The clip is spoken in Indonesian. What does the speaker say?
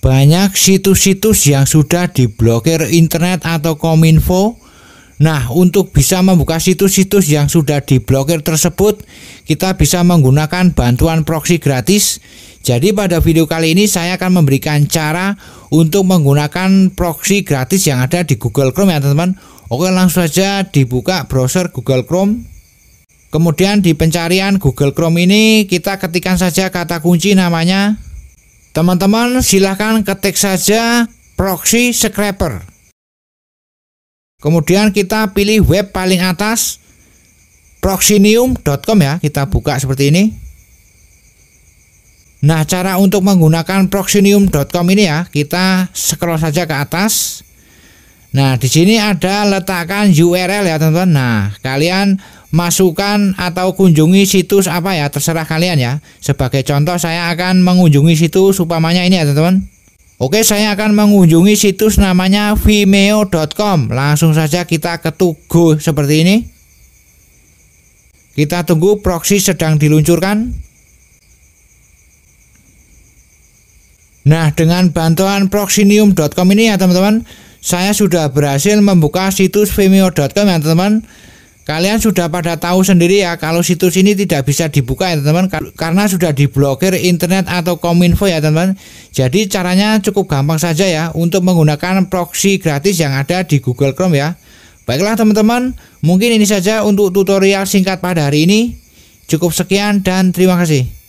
banyak situs-situs yang sudah diblokir internet atau kominfo. Nah, untuk bisa membuka situs-situs yang sudah diblokir tersebut, kita bisa menggunakan bantuan proxy gratis. Jadi pada video kali ini saya akan memberikan cara untuk menggunakan proxy gratis yang ada di Google Chrome ya teman-teman. Oke, langsung saja dibuka browser Google Chrome. Kemudian di pencarian Google Chrome ini kita ketikkan saja kata kunci namanya Teman-teman silahkan ketik saja proxy scraper. Kemudian kita pilih web paling atas proxinium.com ya, kita buka seperti ini. Nah, cara untuk menggunakan proxinium.com ini ya, kita scroll saja ke atas. Nah, di sini ada letakkan URL ya, teman-teman. Nah, kalian masukkan atau kunjungi situs apa ya, terserah kalian ya. Sebagai contoh saya akan mengunjungi situs supamanya ini ya, teman-teman. Oke, saya akan mengunjungi situs namanya vimeo.com. Langsung saja kita ketugu seperti ini. Kita tunggu proxy sedang diluncurkan. Nah, dengan bantuan proxinium.com ini ya, teman-teman, saya sudah berhasil membuka situs vimeo.com ya teman-teman kalian sudah pada tahu sendiri ya kalau situs ini tidak bisa dibuka ya teman-teman karena sudah diblokir internet atau kominfo ya teman-teman jadi caranya cukup gampang saja ya untuk menggunakan proxy gratis yang ada di Google Chrome ya baiklah teman-teman mungkin ini saja untuk tutorial singkat pada hari ini cukup sekian dan terima kasih